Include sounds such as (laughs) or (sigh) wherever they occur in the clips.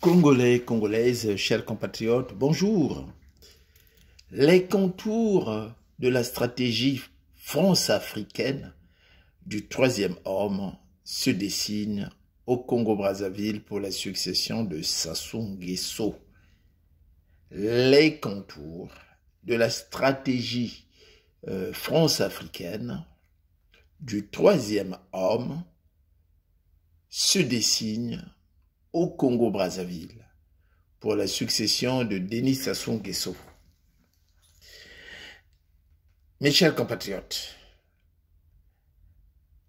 Congolais, Congolaises, chers compatriotes, bonjour. Les contours de la stratégie France-africaine du troisième homme se dessinent au Congo-Brazzaville pour la succession de Sassou Nguesso. Les contours de la stratégie euh, France-africaine du troisième homme se dessinent au Congo-Brazzaville pour la succession de Denis Sassou Nguesso. Mes chers compatriotes,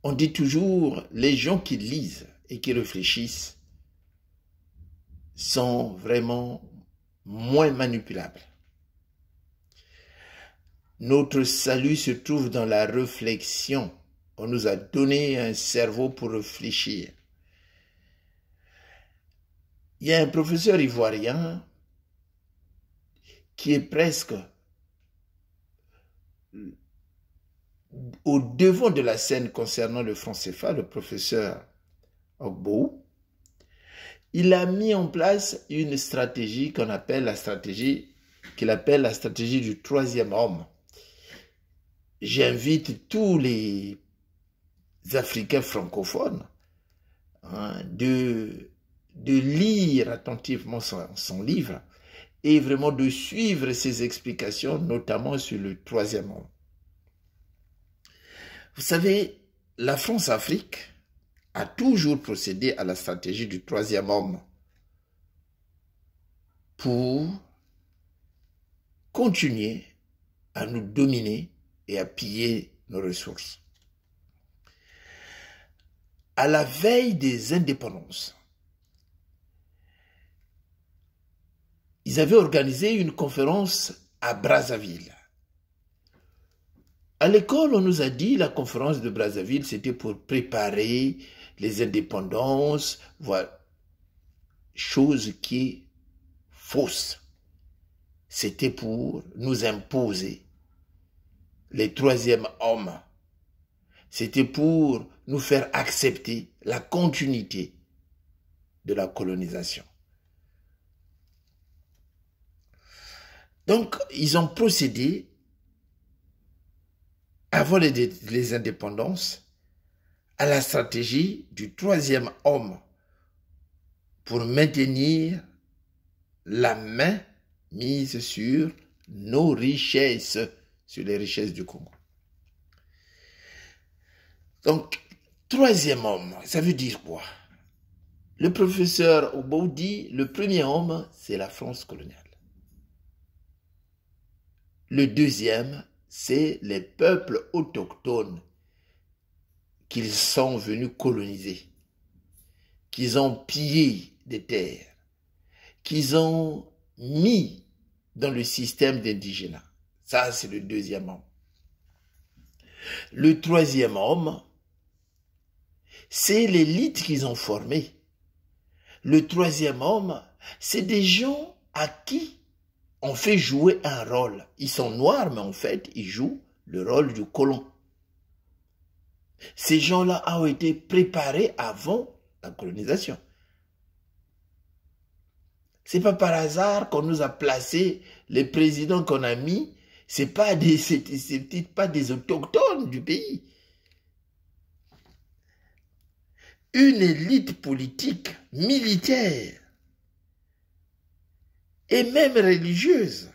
on dit toujours les gens qui lisent et qui réfléchissent sont vraiment moins manipulables. Notre salut se trouve dans la réflexion. On nous a donné un cerveau pour réfléchir. Il y a un professeur ivoirien qui est presque au devant de la scène concernant le franc CFA, le professeur Ogbo. Il a mis en place une stratégie qu'on appelle la stratégie qu'il appelle la stratégie du troisième homme. J'invite tous les Africains francophones hein, de de lire attentivement son, livre et vraiment de suivre ses explications, notamment sur le troisième homme. Vous savez, la France-Afrique a toujours procédé à la stratégie du troisième homme pour continuer à nous dominer et à piller nos ressources. À la veille des indépendances, ils avaient organisé une conférence à Brazzaville. À l'école, on nous a dit la conférence de Brazzaville, c'était pour préparer les indépendances, voilà, chose qui est fausse. C'était pour nous imposer les troisièmes hommes. C'était pour nous faire accepter la continuité de la colonisation. Donc, ils ont procédé, avant les, indépendances, à la stratégie du troisième homme pour maintenir la main mise sur nos richesses, sur les richesses du Congo. Donc, troisième homme, ça veut dire quoi Le professeur dit le premier homme, c'est la France coloniale. Le deuxième, c'est les peuples autochtones qu'ils sont venus coloniser, qu'ils ont pillé des terres, qu'ils ont mis dans le système d'indigénat. Ça, c'est le deuxième homme. Le troisième homme, c'est l'élite qu'ils ont formée. Le troisième homme, c'est des gens à qui on fait jouer un rôle. Ils sont noirs, mais en fait, ils jouent le rôle du colon. Ces gens-là ont été préparés avant la colonisation. C'est pas par hasard qu'on nous a placés, les présidents qu'on a mis, c'est pas des, (laughs) pas des autochtones du pays. Une élite politique militaire et même religieuses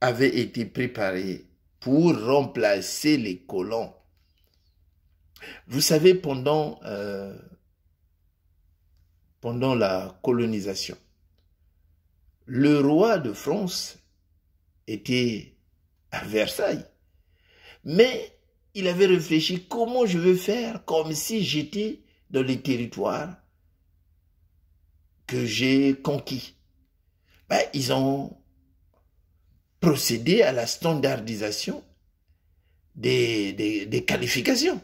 avaient été préparées pour remplacer les colons. Vous savez, pendant, euh, pendant la colonisation, le roi de France était à Versailles, mais il avait réfléchi comment je veux faire comme si j'étais dans les territoires que j'ai conquis. Ben, ils ont procédé à la standardisation des, qualifications.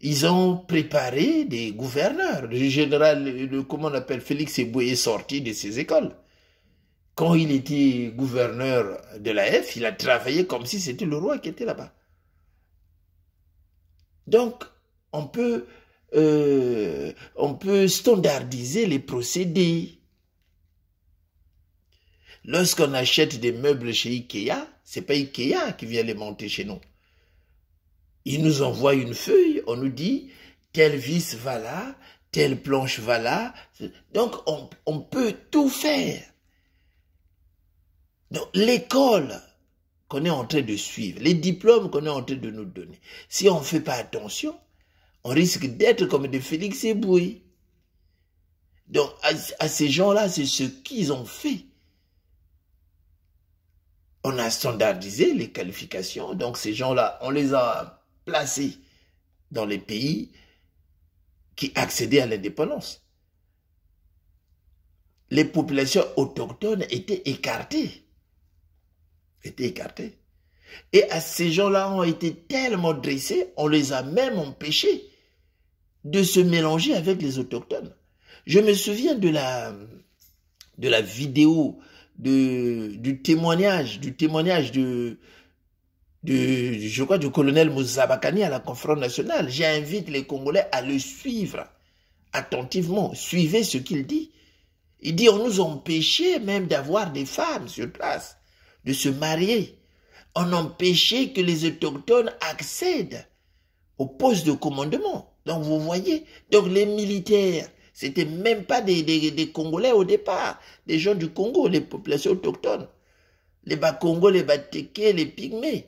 Ils ont préparé des gouverneurs. Le général, le, comment on appelle, Félix Eboué est sorti de ses écoles. Quand il était gouverneur de la F, il a travaillé comme si c'était le roi qui était là-bas. Donc, on peut, euh, on peut standardiser les procédés. Lorsqu'on achète des meubles chez Ikea, c'est pas Ikea qui vient les monter chez nous. Il nous envoie une feuille, on nous dit telle vis va là, telle planche va là. Donc on, peut tout faire. Donc l'école qu'on est en train de suivre, les diplômes qu'on est en train de nous donner, si on ne fait pas attention, on risque d'être comme des Félix Eboué. Donc à ces gens-là, c'est ce qu'ils ont fait on a standardisé les qualifications. Donc ces gens-là, on les a placés dans les pays qui accédaient à l'indépendance. Les populations autochtones étaient écartées. Étaient écartées. Et à ces gens-là ont été tellement dressés, on les a même empêchés de se mélanger avec les autochtones. Je me souviens de la, de la vidéo du témoignage, du témoignage de, de, je crois, du colonel Mouzabakani à la conférence nationale. J'invite les Congolais à le suivre attentivement. Suivez ce qu'il dit. Il dit, on nous empêchait même d'avoir des femmes sur place, de se marier. On empêchait que les autochtones accèdent au poste de commandement. Donc vous voyez, donc les militaires, c'était même pas des, Congolais au départ, des gens du Congo, les populations autochtones. Les Bakongo, les Batéké, les Pygmées,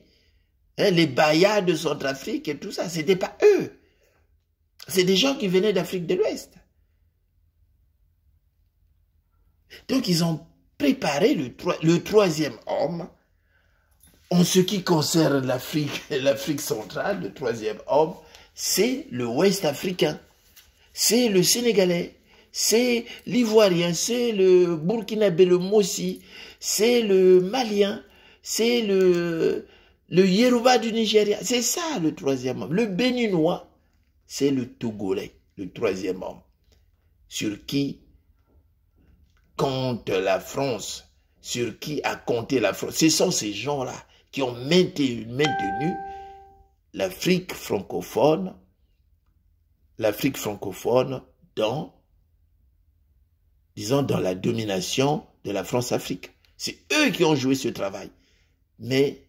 hein, les Bayas de Centrafrique et tout ça, c'était pas eux. C'est des gens qui venaient d'Afrique de l'Ouest. Donc ils ont préparé le, troisième homme en ce qui concerne l'Afrique, (laughs) l'Afrique centrale, le troisième homme, c'est le Ouest africain c'est le Sénégalais, c'est l'Ivoirien, c'est le Burkinabé, le Mossi, c'est le Malien, c'est le, le du Nigeria. C'est ça le troisième homme. Le Béninois, c'est le Togolais, le troisième homme, sur qui compte la France, sur qui a compté la France. Ce sont ces gens-là qui ont maintenu l'Afrique francophone l'Afrique francophone dans, disons, dans la domination de la France-Afrique. C'est eux qui ont joué ce travail. Mais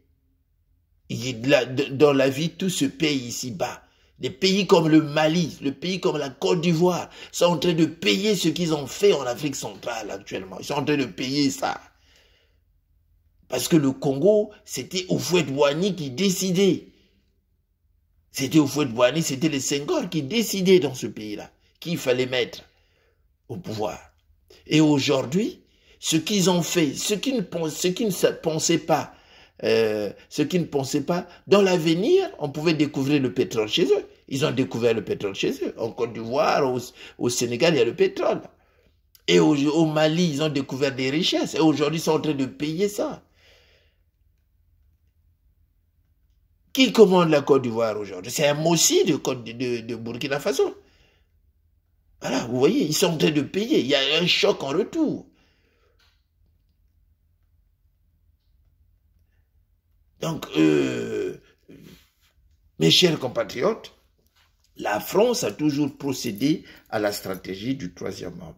dans la vie, tout ce pays ici-bas, des pays comme le Mali, le pays comme la Côte d'Ivoire, sont en train de payer ce qu'ils ont fait en Afrique centrale actuellement. Ils sont en train de payer ça. Parce que le Congo, c'était au Wani qui décidait. C'était au fouet de c'était les Senghor qui décidaient dans ce pays-là qu'il fallait mettre au pouvoir. Et aujourd'hui, ce qu'ils ont fait, ce qu'ils ne, ne pensaient pas, euh, ce qu'ils ne pensaient pas, dans l'avenir, on pouvait découvrir le pétrole chez eux. Ils ont découvert le pétrole chez eux. En Côte d'Ivoire, au, Sénégal, il y a le pétrole. Et au, au Mali, ils ont découvert des richesses. Et aujourd'hui, ils sont en train de payer ça. Qui commande la Côte d'Ivoire aujourd'hui C'est un Mossi de, de, de, Burkina Faso. Voilà, vous voyez, ils sont en train de payer. Il y a un choc en retour. Donc, euh, mes chers compatriotes, la France a toujours procédé à la stratégie du troisième homme.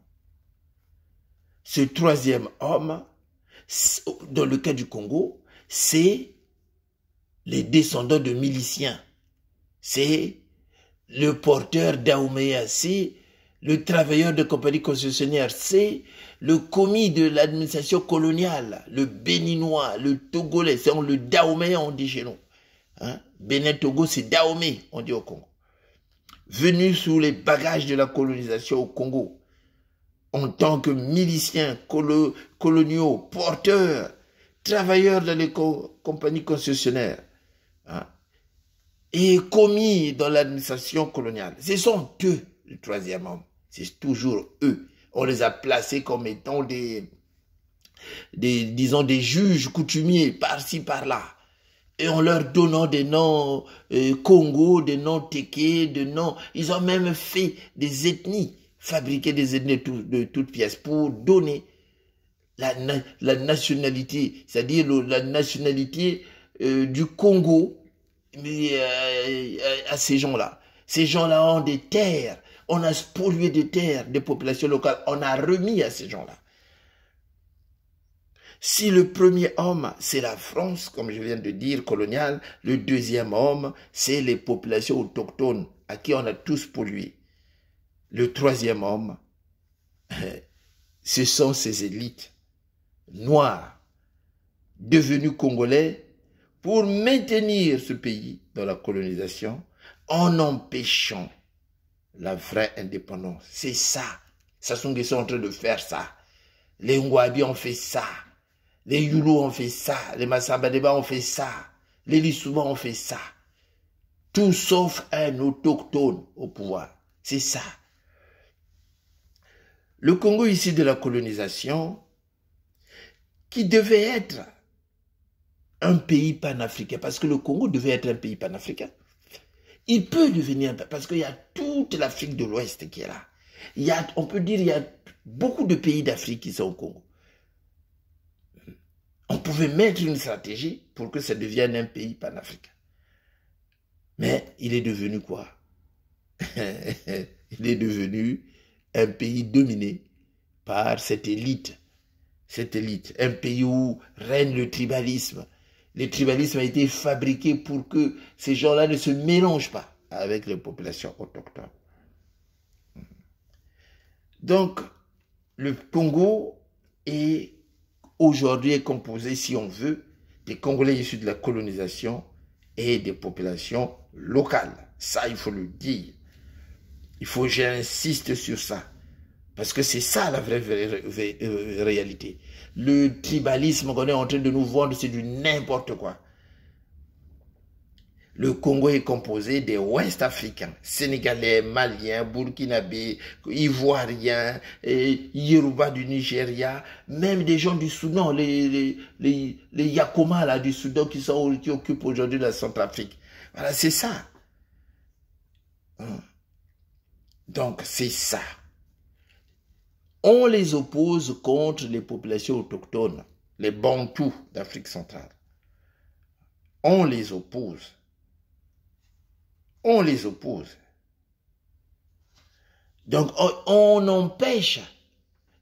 Ce troisième homme, dans le cas du Congo, c'est les descendants de miliciens. C'est le porteur d'Aouméa, c'est le travailleur de compagnie concessionnaire, c'est le commis de l'administration coloniale, le béninois, le togolais, c'est le Dahoméan on dit chez nous. Hein? Bénin Togo, c'est Dahomey, on dit au Congo. Venu sous les bagages de la colonisation au Congo, en tant que milicien, coloniaux, porteurs, travailleurs dans les compagnies concessionnaires, et commis dans l'administration coloniale. Ce sont eux, le troisième homme. C'est toujours eux. On les a placés comme étant des, des disons, des juges coutumiers par-ci, par-là. Et en leur donnant des noms euh, Congo, des noms Téké, des noms... Ils ont même fait des ethnies, fabriqué des ethnies de, toutes pièces pour donner la, nationalité, c'est-à-dire la nationalité euh, du Congo euh, euh, à ces gens-là. Ces gens-là ont des terres. On a pollué des terres des populations locales. On a remis à ces gens-là. Si le premier homme, c'est la France, comme je viens de dire, coloniale, le deuxième homme, c'est les populations autochtones à qui on a tous pollué. Le troisième homme, (laughs) ce sont ces élites noires, devenues congolais, pour maintenir ce pays dans la colonisation en empêchant la vraie indépendance. C'est ça. Sassou sont en train de faire ça. Les Ngwabi ont fait ça. Les Yulu ont fait ça. Les Massambadeba ont fait ça. Les Lissouba ont fait ça. Tout sauf un autochtone au pouvoir. C'est ça. Le Congo ici de la colonisation, qui devait être un pays panafricain, parce que le Congo devait être un pays panafricain. Il peut devenir parce qu'il y a toute l'Afrique de l'Ouest qui est là. Il y a, on peut dire il y a beaucoup de pays d'Afrique qui sont au Congo. On pouvait mettre une stratégie pour que ça devienne un pays panafricain. Mais il est devenu quoi (laughs) Il est devenu un pays dominé par cette élite. Cette élite. Un pays où règne le tribalisme, le tribalisme a été fabriqué pour que ces gens-là ne se mélangent pas avec les populations autochtones. Donc, le Congo est aujourd'hui composé, si on veut, des Congolais issus de la colonisation et des populations locales. Ça, il faut le dire. Il faut, j'insiste sur ça. Parce que c'est ça la vraie euh, réalité le tribalisme qu'on est en train de nous vendre, c'est du n'importe quoi. Le Congo est composé des Ouest africains, Sénégalais, Maliens, Burkinabés, Ivoiriens, et du Nigeria, même des gens du Soudan, les, les, Yakoma là, du Soudan qui, sont, qui occupent aujourd'hui la Centrafrique. Voilà, c'est ça. Hmm. Donc, c'est ça on les oppose contre les populations autochtones, les Bantous d'Afrique centrale. On les oppose. On les oppose. Donc on, empêche.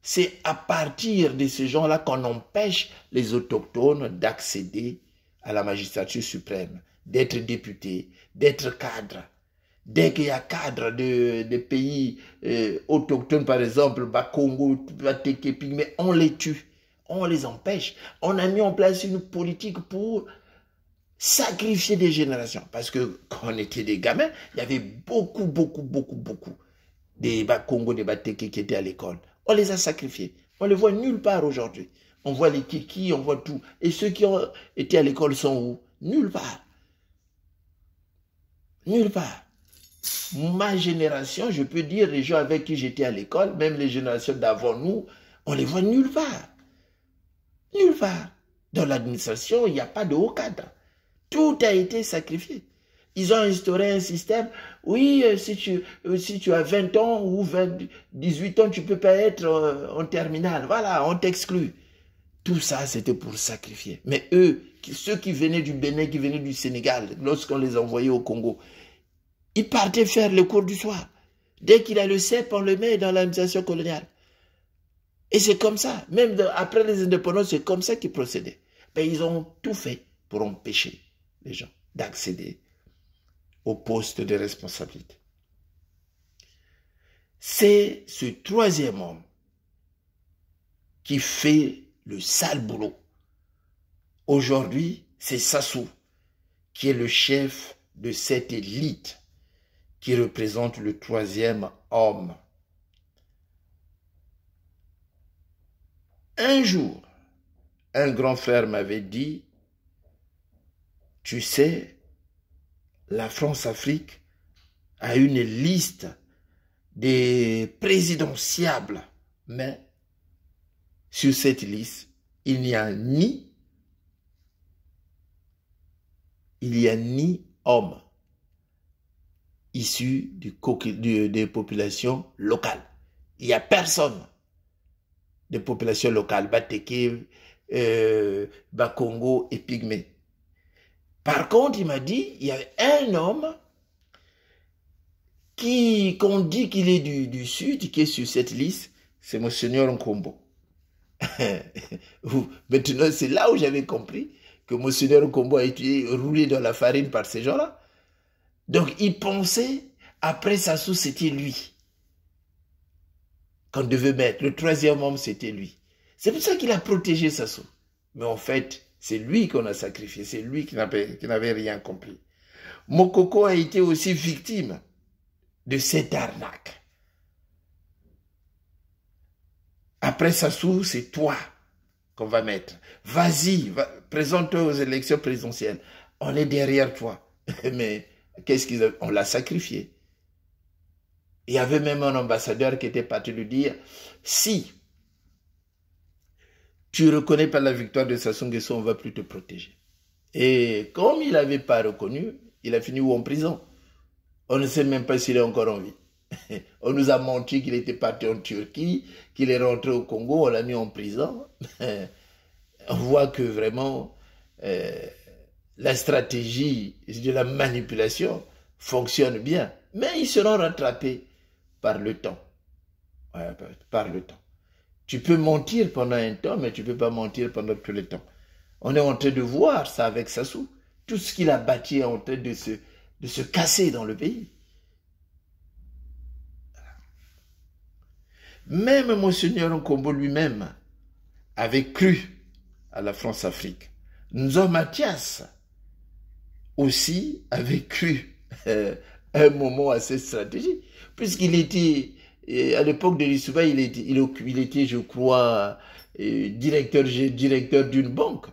C'est à partir de ces gens-là qu'on empêche les autochtones d'accéder à la magistrature suprême, d'être députés, d'être cadres, Dès qu'il y a cadre de, pays euh, autochtones, par exemple, Bakongo, mais on les tue, on les empêche. On a mis en place une politique pour sacrifier des générations. Parce que quand on était des gamins, il y avait beaucoup, beaucoup, beaucoup, beaucoup des Bakongo, des Bateke qui étaient à l'école. On les a sacrifiés. On les voit nulle part aujourd'hui. On voit les kikis, on voit tout. Et ceux qui ont été à l'école sont où Nulle part. Nulle part ma génération, je peux dire, les gens avec qui j'étais à l'école, même les générations d'avant nous, on les voit nulle part. Nulle part. Dans l'administration, il n'y a pas de haut cadre. Tout a été sacrifié. Ils ont instauré un système, oui, euh, si tu, euh, si tu as 20 ans ou 18 ans, tu peux pas être en, euh, en terminale. Voilà, on t'exclut. Tout ça, c'était pour sacrifier. Mais eux, ceux qui venaient du Bénin, qui venaient du Sénégal, lorsqu'on les envoyait au Congo, il partait faire le cours du soir. Dès qu'il a le CEP, on le met dans l'administration coloniale. Et c'est comme ça. Même après les indépendants, c'est comme ça qu'ils procédaient. Mais ils ont tout fait pour empêcher les gens d'accéder au poste de responsabilité. C'est ce troisième homme qui fait le sale boulot. Aujourd'hui, c'est Sassou qui est le chef de cette élite qui représente le troisième homme. Un jour, un grand frère m'avait dit, tu sais, la France-Afrique a une liste des présidentiables, mais sur cette liste, il n'y a ni il y a ni homme issus du, de des populations locales. Il n'y a personne des populations locales, Bateke, euh, Bakongo et Pygmée. Par contre, il m'a dit, il y a un homme qui, qu'on dit qu'il est du, du, sud, qui est sur cette liste, c'est Monseigneur Nkombo. (laughs) Maintenant, c'est là où j'avais compris que Monseigneur Nkombo a été roulé dans la farine par ces gens-là. Donc il pensait, après Sassou, c'était lui qu'on devait mettre. Le troisième homme, c'était lui. C'est pour ça qu'il a protégé Sassou. Mais en fait, c'est lui qu'on a sacrifié, c'est lui qui n'avait rien compris. Mokoko a été aussi victime de cette arnaque. Après Sassou, c'est toi qu'on va mettre. Vas-y, présente-toi aux élections présidentielles. On est derrière toi. (laughs) Mais Qu'est-ce qu'ils ont On l'a sacrifié. Il y avait même un ambassadeur qui était parti lui dire si tu reconnais pas la victoire de Sassou Nguesso, on va plus te protéger. Et comme il n'avait pas reconnu, il a fini où en prison. On ne sait même pas s'il est encore en vie. (laughs) On nous a menti qu'il était parti en Turquie, qu'il est rentré au Congo, on l'a mis en prison. (laughs) on voit que vraiment, euh, la stratégie de la manipulation fonctionne bien, mais ils seront rattrapés par le temps. par le temps. Tu peux mentir pendant un temps, mais tu ne peux pas mentir pendant tout le temps. On est en train de voir ça avec Sassou. Tout ce qu'il a bâti est en train de se, de se casser dans le pays. Même Monseigneur Nkombo lui-même avait cru à la France-Afrique. Nzo Mathias aussi a vécu euh, un moment à cette puisqu'il était, euh, à l'époque de Lissouba, il était, il, était, je crois, euh, directeur directeur d'une banque.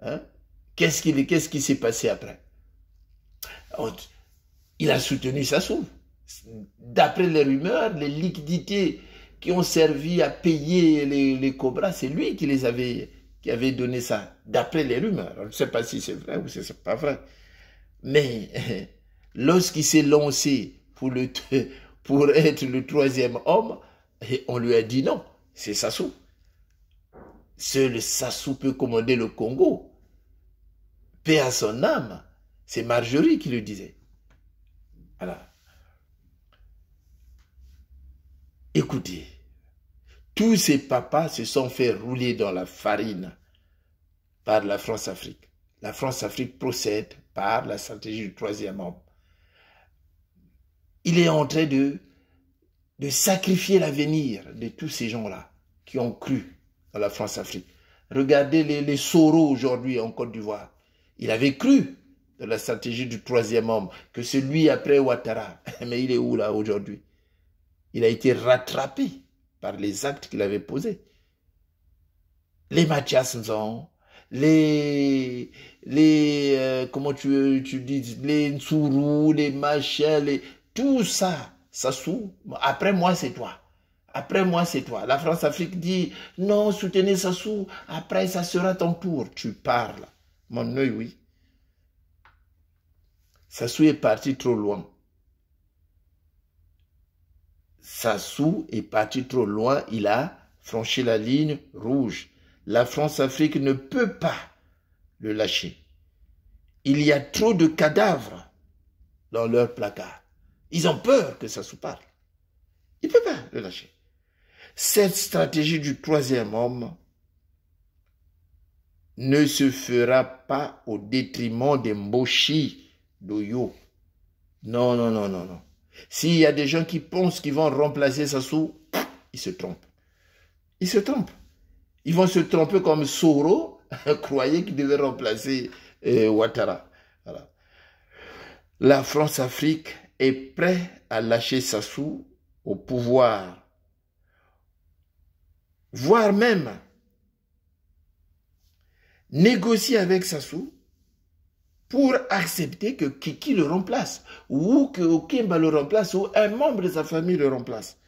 Hein? Qu'est-ce qui s'est passé après Il a soutenu Sassou. D'après les rumeurs, les liquidités qui ont servi à payer les, cobras, c'est lui qui les avait, qui avait donné ça, d'après les rumeurs. On ne sait pas si c'est vrai ou si c'est pas vrai. Mais (laughs) lorsqu'il s'est lancé pour, le, pour être le troisième homme, on lui a dit non, c'est Sassou. Seul Sassou peut commander le Congo. Paix à son âme. C'est Marjorie qui le disait. Voilà. Écoutez, tous ces papas se sont fait rouler dans la farine par la France-Afrique. La France-Afrique procède par la stratégie du troisième homme. Il est en train de, de sacrifier l'avenir de tous ces gens-là qui ont cru dans la France-Afrique. Regardez les, les aujourd'hui en Côte d'Ivoire. Il avait cru dans la stratégie du troisième homme que celui après Ouattara. (laughs) Mais il est où là aujourd'hui Il a été rattrapé par les actes qu'il avait posés. Les Mathias ont les les euh, comment tu, tu dis les Nsourou, les machins, les tout ça, ça Après moi, c'est toi. Après moi, c'est toi. La France-Afrique dit non, soutenez Sassou, après ça sera ton tour. Tu parles. Mon œil, oui. Sassou est parti trop loin. Sassou est parti trop loin. Il a franchi la ligne rouge la France-Afrique ne peut pas le lâcher. Il y a trop de cadavres dans leur placard. Ils ont peur que ça se parle. Ils ne peuvent pas le lâcher. Cette stratégie du troisième homme ne se fera pas au détriment des Mboshi d'Oyo. Non, non, non, non, non. S'il y a des gens qui pensent qu'ils vont remplacer Sassou, ils se trompent. Ils se trompent. Ils vont se tromper comme Soro (laughs) croyait qu'il devait remplacer euh, Ouattara. La France-Afrique est prête à lâcher Sassou au pouvoir, voire même négocier avec Sassou pour accepter que Kiki le remplace, ou que Okimba le remplace, ou un membre de sa famille le remplace.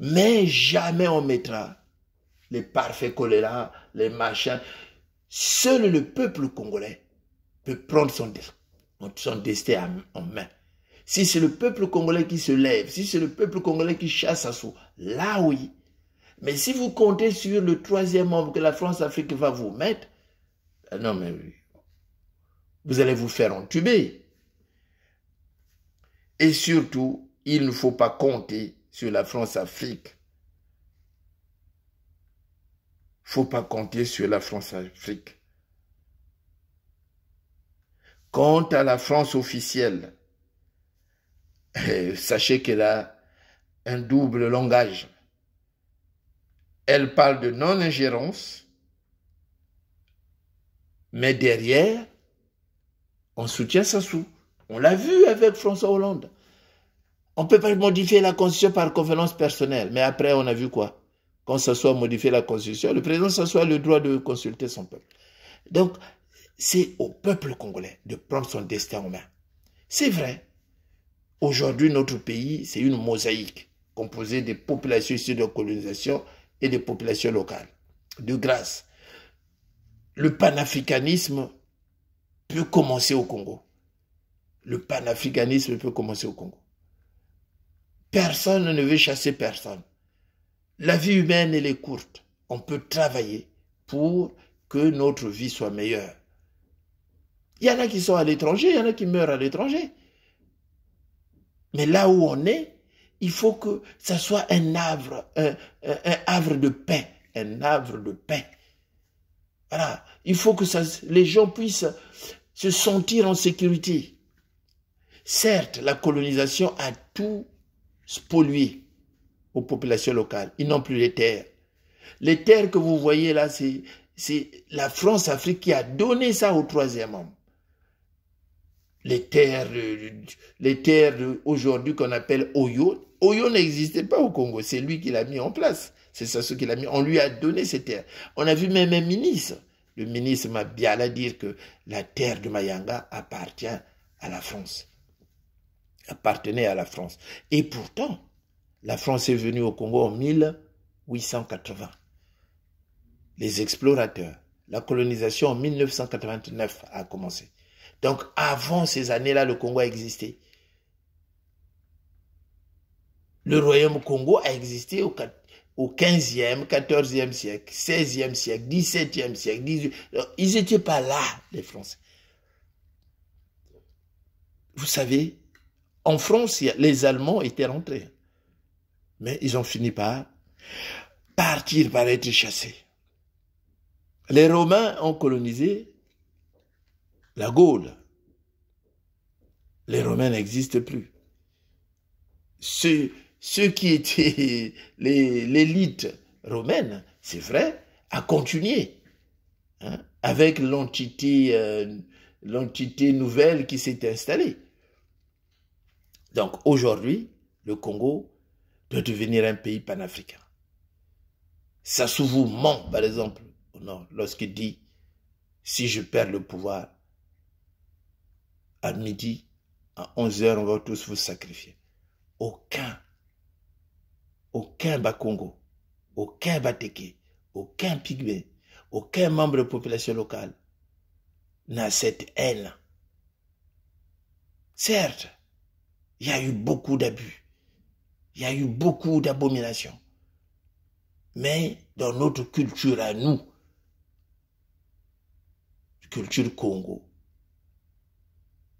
Mais jamais on mettra les parfaits choléra, les machins. Seul le peuple congolais peut prendre son, destin en main. Si c'est le peuple congolais qui se lève, si c'est le peuple congolais qui chasse à sous, là oui. Mais si vous comptez sur le troisième homme que la France-Afrique va vous mettre, euh, non mais vous allez vous faire entuber. Et surtout, il ne faut pas compter sur la France-Afrique faut pas compter sur la France-Afrique. Quant à la France officielle, eh, sachez qu'elle a un double langage. Elle parle de non-ingérence, mais derrière, on soutient Sassou. On l'a vu avec François Hollande. On peut pas modifier la constitution par convenance personnelle, mais après, on a vu quoi on s'assoit modifier la constitution, le président s'assoit le droit de consulter son peuple. Donc, c'est au peuple congolais de prendre son destin en main. C'est vrai, aujourd'hui notre pays, c'est une mosaïque composée des populations issues de colonisation et des populations locales. De grâce, le panafricanisme peut commencer au Congo. Le panafricanisme peut commencer au Congo. Personne ne veut chasser personne. La vie humaine, elle est courte. On peut travailler pour que notre vie soit meilleure. Il y en a qui sont à l'étranger, il y en a qui meurent à l'étranger. Mais là où on est, il faut que ça soit un havre, un, havre de paix, un havre de paix. Voilà. Il faut que ça, les gens puissent se sentir en sécurité. Certes, la colonisation a tout pollué aux populations locales. Ils n'ont plus les terres. Les terres que vous voyez là, c'est la France-Afrique qui a donné ça au troisième homme. Les terres, les terres aujourd'hui qu'on appelle Oyo. Oyo n'existait pas au Congo, c'est lui qui l'a mis en place. C'est ça ce qu'il a mis. On lui a donné ces terres. On a vu même un ministre, le ministre Mabiala, dire que la terre de Mayanga appartient à la France. Appartenait à la France. Et pourtant, la France est venue au Congo en 1880. Les explorateurs. La colonisation en 1989 a commencé. Donc avant ces années-là, le Congo a existé. Le royaume Congo a existé au, au 15e, 14e siècle, 16e siècle, 17e siècle, 18e. Euh, ils n'étaient pas là, les Français. Vous savez, en France, les Allemands étaient rentrés. Mais ils ont fini par partir, par être chassés. Les Romains ont colonisé la Gaule. Les Romains n'existent plus. Ceux, qui étaient (laughs) l'élite romaine, c'est vrai, a continué hein, avec l'entité euh, l'entité nouvelle qui s'est installée. Donc aujourd'hui, le Congo de devenir un pays panafricain. vous ment, par exemple, au nord, lorsqu'il dit si je perds le pouvoir, à midi, à 11h, on va tous vous sacrifier. Aucun, aucun Bakongo, aucun Bateke, aucun Pygmée, aucun membre de la population locale n'a cette haine. Certes, il y a eu beaucoup d'abus. Il y a eu beaucoup d'abominations. Mais dans notre culture à nous, culture Congo,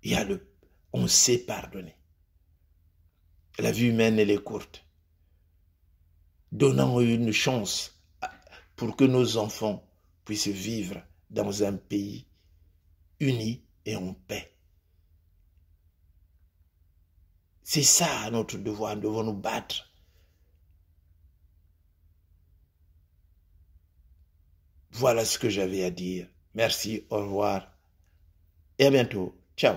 il y a le, on sait pardonner. La vie humaine, elle est courte. Donnons une chance pour que nos enfants puissent vivre dans un pays uni et en paix. C'est ça notre devoir, nous devons nous battre. Voilà ce que j'avais à dire. Merci, au revoir et à bientôt. Ciao.